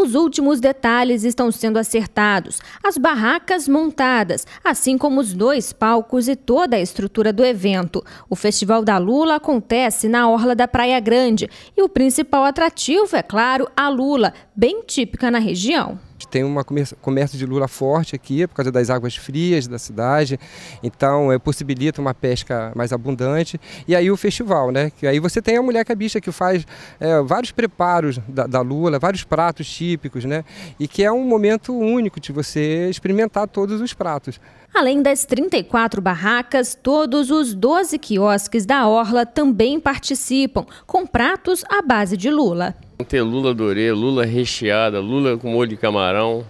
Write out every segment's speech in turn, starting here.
Os últimos detalhes estão sendo acertados, as barracas montadas, assim como os dois palcos e toda a estrutura do evento. O Festival da Lula acontece na Orla da Praia Grande e o principal atrativo, é claro, a Lula, bem típica na região. Tem um comércio de lula forte aqui, por causa das águas frias da cidade, então é, possibilita uma pesca mais abundante. E aí o festival, né? Que aí você tem a mulher cabicha é que faz é, vários preparos da, da, lula, vários pratos típicos, né? E que é um momento único de você experimentar todos os pratos. Além das 34 barracas, todos os 12 quiosques da Orla também participam, com pratos à base de lula ter lula dorê, lula recheada, lula com molho de camarão.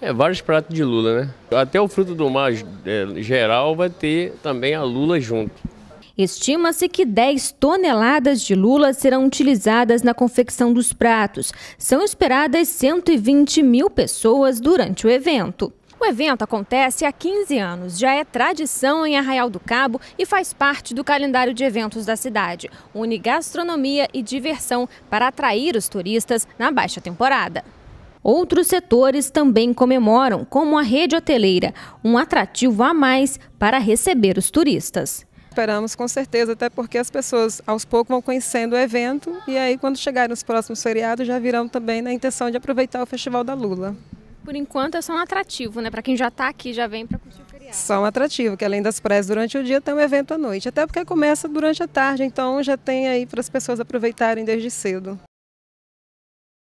É, vários pratos de lula, né? Até o fruto do mar é, geral vai ter também a lula junto. Estima-se que 10 toneladas de lula serão utilizadas na confecção dos pratos. São esperadas 120 mil pessoas durante o evento. O evento acontece há 15 anos, já é tradição em Arraial do Cabo e faz parte do calendário de eventos da cidade. Une gastronomia e diversão para atrair os turistas na baixa temporada. Outros setores também comemoram, como a rede hoteleira, um atrativo a mais para receber os turistas esperamos com certeza, até porque as pessoas aos poucos vão conhecendo o evento e aí quando chegarem os próximos feriados já virão também na intenção de aproveitar o Festival da Lula por enquanto, é só um atrativo, né? Para quem já está aqui, já vem para curtir o feriado. um atrativo, que além das praias durante o dia, tem um evento à noite. Até porque começa durante a tarde, então já tem aí para as pessoas aproveitarem desde cedo.